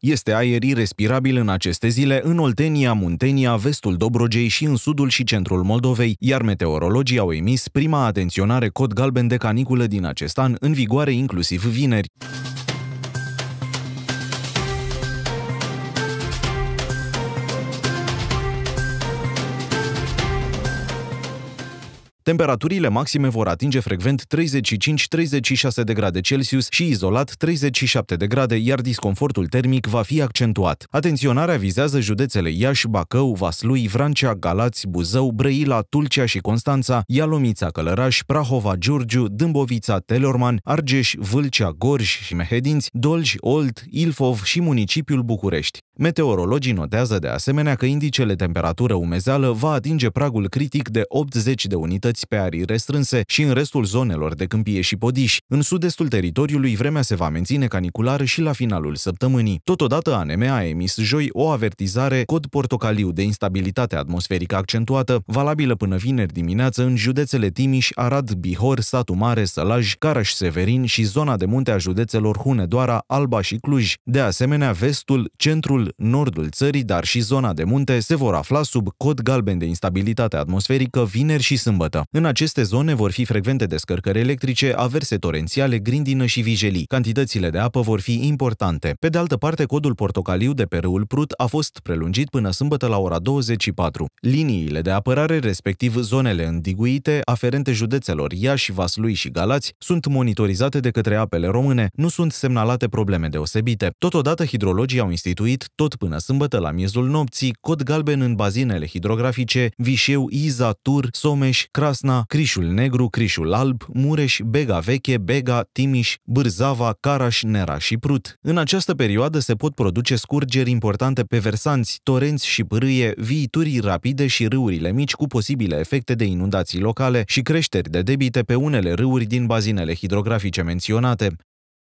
Este aer irrespirabil în aceste zile în Oltenia, Muntenia, vestul Dobrogei și în sudul și centrul Moldovei, iar meteorologii au emis prima atenționare cod galben de caniculă din acest an, în vigoare inclusiv vineri. Temperaturile maxime vor atinge frecvent 35-36 de grade Celsius și izolat 37 de grade, iar disconfortul termic va fi accentuat. Atenționarea vizează județele Iași, Bacău, Vaslui, Vrancea, Galați, Buzău, Brăila, Tulcea și Constanța, Ialomița, Călăraș, Prahova, Giurgiu, Dâmbovița, Telorman, Argeș, Vâlcea, Gorj și Mehedinți, Dolj, Olt, Ilfov și municipiul București. Meteorologii notează de asemenea că indicele temperatură umezeală va atinge pragul critic de 80 de unități localiți pe arii restrânse și în restul zonelor de câmpie și podiși. În sud-estul teritoriului, vremea se va menține caniculară și la finalul săptămânii. Totodată, ANM a emis joi o avertizare cod portocaliu de instabilitate atmosferică accentuată, valabilă până vineri dimineață în județele Timiș, Arad, Bihor, Satu Mare, Sălaj, Caraș-Severin și zona de munte a județelor Hunedoara, Alba și Cluj. De asemenea, vestul, centrul, nordul țării, dar și zona de munte se vor afla sub cod galben de instabilitate atmosferică vineri și sâmbătă. În aceste zone vor fi frecvente descărcări electrice, averse torențiale, grindină și vijelii. Cantitățile de apă vor fi importante. Pe de altă parte, codul portocaliu de pe râul Prut a fost prelungit până sâmbătă la ora 24. Liniile de apărare, respectiv zonele îndiguite, aferente județelor Iași, Vaslui și Galați, sunt monitorizate de către apele române, nu sunt semnalate probleme deosebite. Totodată, hidrologii au instituit, tot până sâmbătă la miezul nopții, cod galben în bazinele hidrografice Vișeu, Iza, Tur, Someș, Cras, Brasna, Crișul Negru, Crișul Alb, Mureș, Bega Veche, Bega, Timiș, Bârzava, Caraș, Nera și Prut. În această perioadă se pot produce scurgeri importante pe versanți, torenți și pârâie, viituri rapide și râurile mici cu posibile efecte de inundații locale și creșteri de debite pe unele râuri din bazinele hidrografice menționate.